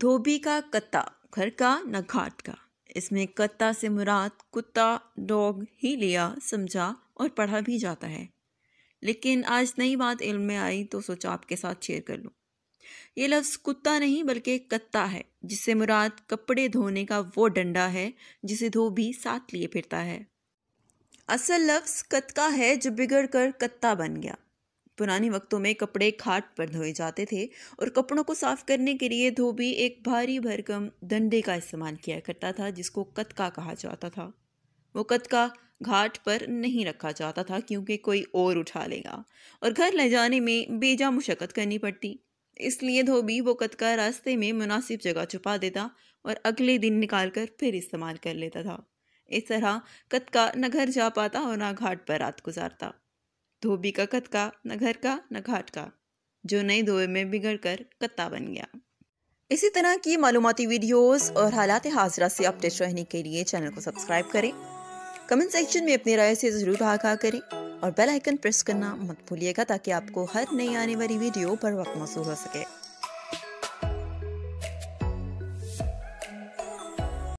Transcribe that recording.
धोबी का कत्ता घर का न घाट का इसमें कत्ता से मुराद कुत्ता डॉग ही लिया समझा और पढ़ा भी जाता है लेकिन आज नई बात इल्म में आई तो सोचा आपके साथ शेयर कर लूँ ये लफ्ज़ कुत्ता नहीं बल्कि कत्ता है जिससे मुराद कपड़े धोने का वो डंडा है जिसे धोबी साथ लिए फिरता है असल लफ्ज़ कतका है जो बिगड़ कर कत्ता बन गया पुराने वक्तों में कपड़े खाट पर धोए जाते थे और कपड़ों को साफ करने के लिए धोबी एक भारी भरकम डंडे का इस्तेमाल किया करता था जिसको कतका कहा जाता था वो कतका घाट पर नहीं रखा जाता था क्योंकि कोई और उठा लेगा और घर ले जाने में बेजा मुशक्क़त करनी पड़ती इसलिए धोबी वो कतका रास्ते में मुनासिब जगह छुपा देता और अगले दिन निकाल कर फिर इस्तेमाल कर लेता था इस तरह कतका न घर जा पाता और ना घाट पर रात गुजारता धोबी का कतका न घर का न घाट का जो नई धोए में बिगड़ कर कत्ता बन गया इसी तरह की मालूमती वीडियोस और हालात हाजरा से अपडेट रहने के लिए चैनल को सब्सक्राइब करें कमेंट सेक्शन में अपनी राय से ज़रूर आगा करें और बेल आइकन प्रेस करना मत भूलिएगा ताकि आपको हर नई आने वाली वीडियो पर वक्त मौसू हो सके